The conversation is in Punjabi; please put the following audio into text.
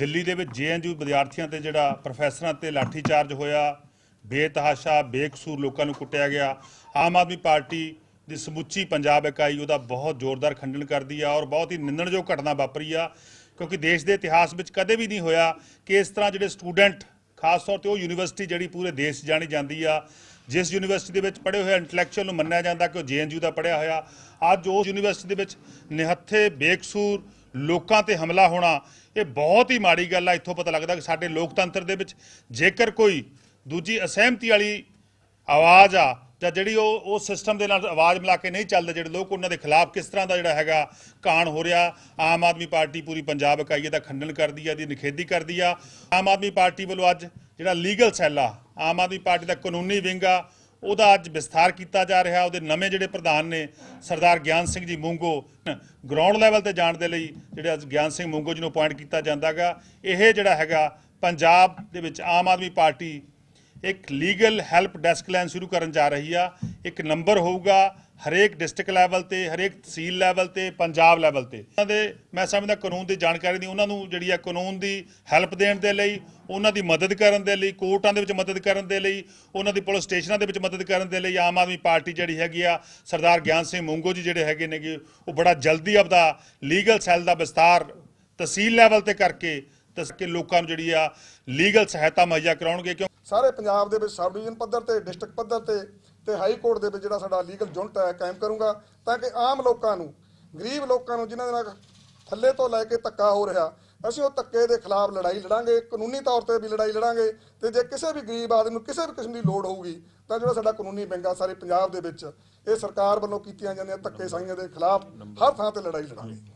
ਦਿੱਲੀ ਦੇ ਵਿੱਚ ਜੇਐਨਯੂ ਵਿਦਿਆਰਥੀਆਂ ਤੇ ਜਿਹੜਾ ਪ੍ਰੋਫੈਸਰਾਂ ਤੇ ਲਾਠੀ ਚਾਰਜ ਹੋਇਆ ਬੇਤਹਾਸ਼ਾ ਬੇਕਸੂਰ ਲੋਕਾਂ ਨੂੰ ਕੁੱਟਿਆ ਗਿਆ ਆਮ ਆਦਮੀ ਪਾਰਟੀ ਦੀ ਸਮੁੱਚੀ ਪੰਜਾਬ ਇਕਾਈ ਉਹਦਾ ਬਹੁਤ ਜ਼ੋਰਦਾਰ ਖੰਡਨ ਕਰਦੀ ਆ ਔਰ ਬਹੁਤ ਹੀ ਨਿੰਦਣਯੋਗ ਘਟਨਾ ਵਾਪਰੀ ਆ ਕਿਉਂਕਿ ਦੇਸ਼ ਦੇ ਇਤਿਹਾਸ ਵਿੱਚ ਕਦੇ ਵੀ ਨਹੀਂ ਹੋਇਆ ਕਿ ਇਸ ਤਰ੍ਹਾਂ ਜਿਹੜੇ ਸਟੂਡੈਂਟ ਖਾਸ ਤੌਰ ਤੇ ਉਹ ਯੂਨੀਵਰਸਿਟੀ ਜਿਹੜੀ ਪੂਰੇ ਦੇਸ਼ ਜਾਣੀ ਜਾਂਦੀ ਆ ਜਿਸ ਯੂਨੀਵਰਸਿਟੀ ਦੇ ਵਿੱਚ ਪੜ੍ਹੇ ਹੋਏ ਇੰਟੈਲੈਕਚੁਅਲ ਨੂੰ ਮੰਨਿਆ ਜਾਂਦਾ ਕਿ ਉਹ ਜੀਐਨਯੂ ਦਾ ਪੜ੍ਹਿਆ ਹੋਇਆ ਅੱਜ ਉਸ ਯੂਨੀਵਰਸਿਟੀ ਦੇ ਵਿੱਚ ਨਿਹੱਥੇ ਬੇਕਸੂਰ ਲੋਕਾਂ ਤੇ ਹਮਲਾ ਹੋਣਾ ਇਹ ਬਹੁਤ ਹੀ ਮਾੜੀ ਗੱਲ ਆ ਇੱਥੋਂ ਪਤਾ ਲੱਗਦਾ ਕਿ ਸਾਡੇ ਲੋਕਤੰਤਰ ਦੇ ਵਿੱਚ ਜੇਕਰ ਕੋਈ ਦੂਜੀ ਅਸਹਿਮਤੀ ਵਾਲੀ ਆਵਾਜ਼ ਆ ਜਾਂ ਜਿਹੜੀ ਉਹ ਉਹ ਸਿਸਟਮ ਦੇ ਨਾਲ ਆਵਾਜ਼ ਮਿਲਾ ਕੇ ਨਹੀਂ ਚੱਲਦੇ ਜਿਹੜੇ ਲੋਕ ਉਹਨਾਂ ਦੇ ਖਿਲਾਫ ਕਿਸ ਤਰ੍ਹਾਂ ਦਾ ਜਿਹੜਾ ਹੈਗਾ ਕਾਣ ਹੋ ਰਿਹਾ ਆਮ ਆਦਮੀ ਪਾਰਟੀ ਪੂਰੀ ਪੰਜਾਬ ਇਕਾਈ ਦਾ ਖੰਡਨ ਕਰਦੀ ਆ ਦੀ ਨਿਖੇਧੀ ਕਰਦੀ ਆ ਆਮ ਆਦਮੀ ਪਾਰਟੀ ਵੱਲੋਂ ਅੱਜ ਜਿਹੜਾ ਲੀਗਲ ਸੈੱਲ ਆ ਆਮ ਆਦਮੀ ਪਾਰਟੀ ਦਾ ਕਾਨੂੰਨੀ ਵਿੰਗ ਆ ਉਹਦਾ ਅੱਜ ਵਿਸਥਾਰ ਕੀਤਾ ਜਾ ਰਿਹਾ ਉਹਦੇ ਨਵੇਂ ਜਿਹੜੇ ਪ੍ਰਧਾਨ ਨੇ ਸਰਦਾਰ ਗਿਆਨ ਸਿੰਘ ਜੀ ਮੂੰਗੋ ਗਰਾਊਂਡ ਲੈਵਲ ਤੇ ਜਾਣ ਦੇ ਲਈ ਜਿਹੜੇ ਅੱਜ ਗਿਆਨ ਸਿੰਘ ਮੂੰਗੋ ਜੀ ਨੂੰ ਅਪਾਇੰਟ ਕੀਤਾ ਜਾਂਦਾਗਾ ਇਹ ਜਿਹੜਾ ਹੈਗਾ ਪੰਜਾਬ ਦੇ ਵਿੱਚ ਆਮ ਆਦਮੀ ਪਾਰਟੀ ਇੱਕ ਲੀਗਲ ਹੈਲਪ ਡੈਸਕ ਲਾਈਨ ਸ਼ੁਰੂ ਕਰਨ ਜਾ ਰਹੀ ਆ ਇੱਕ ਨੰਬਰ ਹੋਊਗਾ ਹਰੇਕ ਡਿਸਟ੍ਰਿਕਟ ਲੈਵਲ ਤੇ ਹਰੇਕ ਤਹਿਸੀਲ ਲੈਵਲ ਤੇ ਪੰਜਾਬ ਲੈਵਲ ਤੇ ਉਹਨਾਂ ਦੇ ਮੈਂ ਸਮਝਦਾ ਕਾਨੂੰਨ ਦੀ ਜਾਣਕਾਰੀ ਦੀ ਉਹਨਾਂ ਨੂੰ ਜਿਹੜੀ ਆ ਕਾਨੂੰਨ ਦੀ ਹੈਲਪ ਦੇਣ ਦੇ ਲਈ ਉਹਨਾਂ ਦੀ ਮਦਦ ਕਰਨ ਦੇ ਲਈ ਕੋਰਟਾਂ ਦੇ ਵਿੱਚ ਮਦਦ ਕਰਨ ਦੇ ਲਈ ਉਹਨਾਂ ਦੀ ਪੁਲਿਸ ਸਟੇਸ਼ਨਾਂ ਦੇ ਵਿੱਚ ਮਦਦ ਕਰਨ ਦੇ ਲਈ ਆਮ ਆਦਮੀ ਪਾਰਟੀ ਜਿਹੜੀ ਹੈਗੀ ਆ ਸਰਦਾਰ ਗਿਆਨ ਸਿੰਘ ਮੰਗੋ ਜੀ ਜਿਹੜੇ ਹੈਗੇ ਨੇਗੇ ਉਹ ਬੜਾ ਜਲਦੀ ਆਪਦਾ ਲੀਗਲ ਸੈੱਲ ਦਾ ਵਿਸਤਾਰ ਤਹਿਸੀਲ ਲੈਵਲ ਤੇ ਕਰਕੇ ਤਸਕੇ ਲੋਕਾਂ ਨੂੰ ਜਿਹੜੀ ਆ ਲੀਗਲ ਸਹਾਇਤਾ ਮੁਹੱਈਆ ਕਰਾਉਣਗੇ ਕਿਉਂ ਸਾਰੇ ਪੰਜਾਬ ਦੇ ਵਿੱਚ ਸਬ ਡਿਵੀਜ਼ਨ ਪੱਧਰ ਤੇ ਡਿਸਟ੍ਰਿਕਟ ਪੱਧਰ ਤੇ ਤੇ ਹਾਈ ਕੋਰਟ ਦੇ ਵਿੱਚ ਜਿਹੜਾ ਸਾਡਾ ਲੀਗਲ ਜੁਨਟ ਹੈ ਕਾਇਮ ਕਰੂੰਗਾ ਤਾਂ ਕਿ ਆਮ ਲੋਕਾਂ ਨੂੰ ਗਰੀਬ ਲੋਕਾਂ ਨੂੰ ਜਿਨ੍ਹਾਂ ਦੇ ਨਾਲ ਥੱਲੇ ਤੋਂ ਲੈ ਕੇ ਤੱਕਾ ਹੋ ਰਿਹਾ ਅਸੀਂ ਉਹ ਤੱਕੇ ਦੇ ਖਿਲਾਫ ਲੜਾਈ ਲੜਾਂਗੇ ਕਾਨੂੰਨੀ ਤੌਰ ਤੇ ਵੀ ਲੜਾਈ ਲੜਾਂਗੇ ਤੇ ਜੇ ਕਿਸੇ ਵੀ ਗਰੀਬ ਆਦਮੀ ਨੂੰ ਕਿਸੇ ਵੀ ਕਿਸਮ ਦੀ ਲੋੜ ਹੋਊਗੀ ਤਾਂ ਜਿਹੜਾ ਸਾਡਾ ਕਾਨੂੰਨੀ ਬੈਂਗਾ ਸਾਰੇ ਪੰਜਾਬ ਦੇ ਵਿੱਚ ਇਹ ਸਰਕਾਰ ਵੱਲੋਂ ਕੀਤੀਆਂ ਜਾਂਦੀਆਂ ਤੱਕੇ ਸਾਈਆਂ ਦੇ ਖਿਲਾਫ ਹਰ ਥਾਂ ਤੇ ਲੜਾਈ ਲੜਾਂਗੇ